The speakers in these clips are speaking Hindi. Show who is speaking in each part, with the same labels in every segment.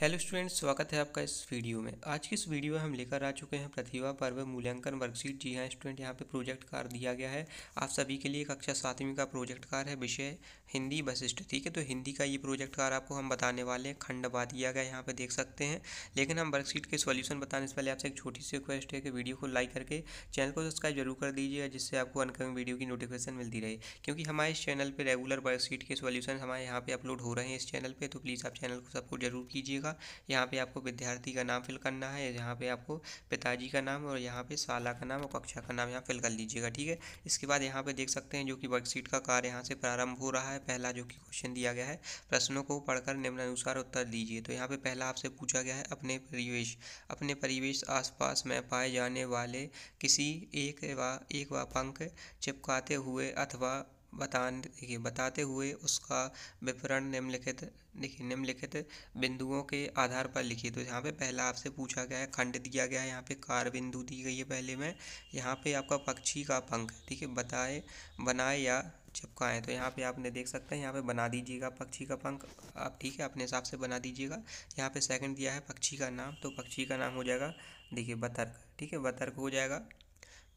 Speaker 1: हेलो स्टूडेंट्स स्वागत है आपका इस वीडियो में आज की इस वीडियो में हम लेकर आ चुके हैं प्रतिभा पर्व मूल्यांकन वर्कशीट जी हाँ स्टूडेंट यहाँ पे प्रोजेक्ट कार दिया गया है आप सभी के लिए कक्षा सातवीं का प्रोजेक्ट कार है विषय हिंदी वशिष्ठ ठीक है तो हिंदी का ये प्रोजेक्ट कार आपको हम बताने वाले हैं खंडवा दिया गया यहाँ पर देख सकते हैं लेकिन हम वर्कशीट के सोल्यूशन बताने से पहले आपसे एक छोटी सी रिक्वेस्ट है कि वीडियो को लाइक करके चैनल को सब्सक्राइब जरूर कर दीजिए जिससे आपको अनकमिंग वीडियो की नोटिफिकेशन मिलती रहे क्योंकि हमारे इस चैनल पर रेगुलर वर्कशीट के सोल्यूशन हमारे यहाँ पर अपलोड हो रहे हैं इस चैनल पर तो प्लीज़ आप चैनल को सपोर्ट जरूर कीजिएगा होगा यहाँ पे आपको विद्यार्थी का नाम फिल करना है यहाँ पे आपको पिताजी का नाम और यहाँ पे साला का नाम और कक्षा का नाम यहाँ फिल कर लीजिएगा ठीक है इसके बाद यहाँ पे देख सकते हैं जो कि वर्कशीट का कार्य यहाँ से प्रारंभ हो रहा है पहला जो कि क्वेश्चन दिया गया है प्रश्नों को पढ़कर निम्नानुसार उत्तर दीजिए तो यहाँ पर पहला आपसे पूछा गया है अपने परिवेश अपने परिवेश आसपास में पाए जाने वाले किसी एक व एक व पंख चिपकाते हुए अथवा बताने देखिए बताते हुए उसका विवरण निम्नलिखित देखिए निम्नलिखित बिंदुओं के आधार पर लिखिए तो यहाँ पे पहला आपसे पूछा गया है खंड दिया गया है यहाँ पे कार बिंदु दी गई है पहले में यहाँ पे आपका पक्षी का पंख ठीक है बताए बनाए या चिपकाएं तो यहाँ पे आपने देख सकते हैं यहाँ पे बना दीजिएगा पक्षी का पंख आप ठीक है अपने हिसाब से बना दीजिएगा यहाँ पे सेकंड दिया है पक्षी का नाम तो पक्षी का नाम हो जाएगा देखिए बतर्क ठीक है बतर्क हो जाएगा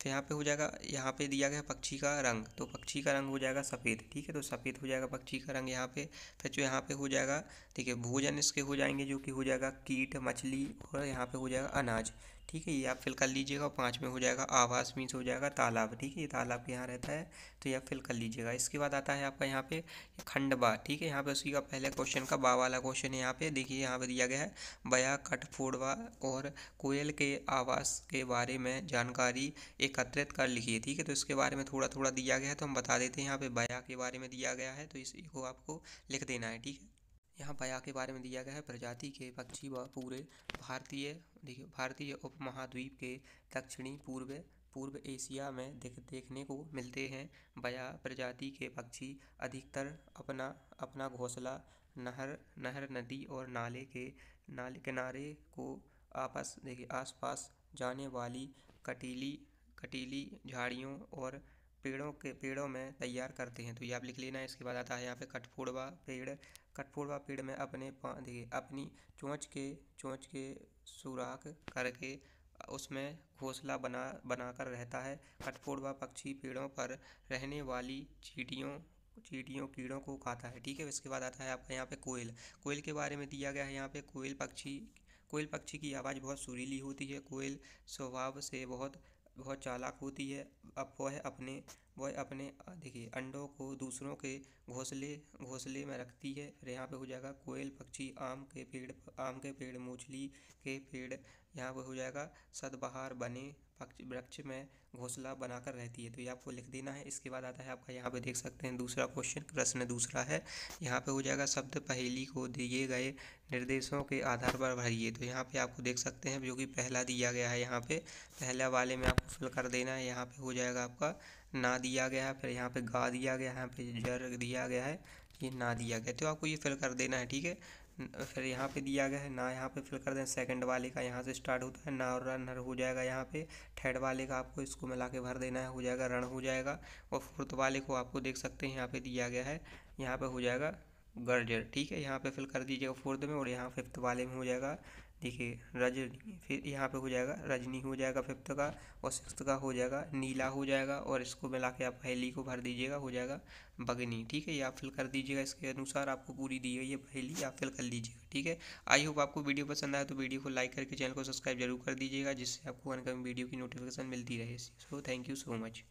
Speaker 1: तो यहाँ पे हो जाएगा यहाँ पे दिया गया पक्षी का रंग तो पक्षी का रंग हो जाएगा सफ़ेद ठीक है तो सफ़ेद हो जाएगा पक्षी का रंग यहाँ पे फिर जो यहाँ पे हो जाएगा ठीक है भोजन इसके हो जाएंगे जो कि हो जाएगा कीट मछली और यहाँ पे हो जाएगा अनाज ठीक है ये आप फिल कर लीजिएगा और पाँच में हो जाएगा आवास मीन्स हो जाएगा तालाब ठीक है ये तालाब यहाँ रहता है तो ये आप फिल कर लीजिएगा इसके बाद आता है आपका यहाँ पे खंडबा ठीक है यहाँ पे उसी का पहले क्वेश्चन का बा वाला क्वेश्चन है यहाँ पे देखिए यहाँ पे दिया गया है बया कट फोड़वा और कोयल के आवास के बारे में जानकारी एक एकत्रित कर लिखिए ठीक है तो इसके बारे में थोड़ा थोड़ा दिया गया है तो हम बता देते हैं यहाँ पे बया के बारे में दिया गया है तो इसको आपको लिख देना है ठीक है यहाँ बया के बारे में दिया गया है प्रजाति के पक्षी व पूरे भारतीय देखिए भारतीय उपमहाद्वीप के दक्षिणी पूर्व पूर्व एशिया में देख देखने को मिलते हैं बया प्रजाति के पक्षी अधिकतर अपना अपना घोंसला नहर नहर नदी और नाले के नाले किनारे को आपस देखिए आसपास जाने वाली कटीली कटीली झाड़ियों और पेड़ों के पेड़ों में तैयार करते हैं तो ये आप लिख लेना है इसके बाद आता है यहाँ पे कठफोड़वा पेड़ कठफोड़वा पेड़ में अपने देखिए अपनी चोंच के चोंच के सुराख करके उसमें घोंसला बना बनाकर रहता है कठफोड़वा पक्षी पेड़ों पर रहने वाली चीटियों चीटियों कीड़ों को खाता है ठीक है इसके बाद आता है आपका यहाँ पे कोयल कोयल के बारे में दिया गया है यहाँ पे कोयल पक्षी कोयल पक्षी की आवाज़ बहुत सुरीली होती है कोयल स्वभाव से बहुत बहुत चालाक होती है अब वह अपने वह अपने देखिए अंडों को दूसरों के घोंसले घोंसले में रखती है यहाँ पे हो जाएगा कोयल पक्षी आम के पेड़ आम के पेड़ मूछली के पेड़ यहाँ पे हो जाएगा सदबहार बने वृक्ष में घोंसला बनाकर रहती है तो ये आपको लिख देना है इसके बाद आता है आपका यहाँ पे देख सकते हैं दूसरा क्वेश्चन प्रश्न दूसरा है यहाँ पे हो जाएगा शब्द पहेली को दिए गए निर्देशों के आधार पर भरिए तो यहाँ पे आपको देख सकते हैं जो कि पहला दिया गया है यहाँ पे पहला वाले में आपको फिल कर देना है यहाँ पे हो जाएगा आपका ना दिया गया है फिर यहाँ पे गा दिया गया है यहाँ पे जर दिया गया है ये ना दिया गया तो आपको ये फिल कर देना है ठीक है फिर यहाँ पे दिया गया है ना यहाँ पे फिल कर दें सेकंड वाले का यहाँ से स्टार्ट होता है ना और रनर हो जाएगा यहाँ पे थर्ड वाले का आपको इसको मिला के भर देना है हो जाएगा रन हो जाएगा और फोर्थ वाले को आपको देख सकते हैं यहाँ पे दिया गया है यहाँ पे हो जाएगा गर्जर ठीक है यहाँ पे फिल कर दीजिएगा फोर्थ में और यहाँ फिफ्थ वाले में हो जाएगा देखिए रजनी फिर यहाँ पे हो जाएगा रजनी हो जाएगा फिफ्थ का और सिक्स का हो जाएगा नीला हो जाएगा और इसको मिला के आप पहली को भर दीजिएगा हो जाएगा बगनी ठीक है या फिल कर दीजिएगा इसके अनुसार आपको पूरी दी गई है पहली या फिल कर लीजिएगा ठीक है आई होप आपको वीडियो पसंद आया तो वीडियो को लाइक करके चैनल को सब्सक्राइब जरूर कर दीजिएगा जिससे आपको अनकमिंग वीडियो की नोटिफिकेशन मिलती रहे so thank you so much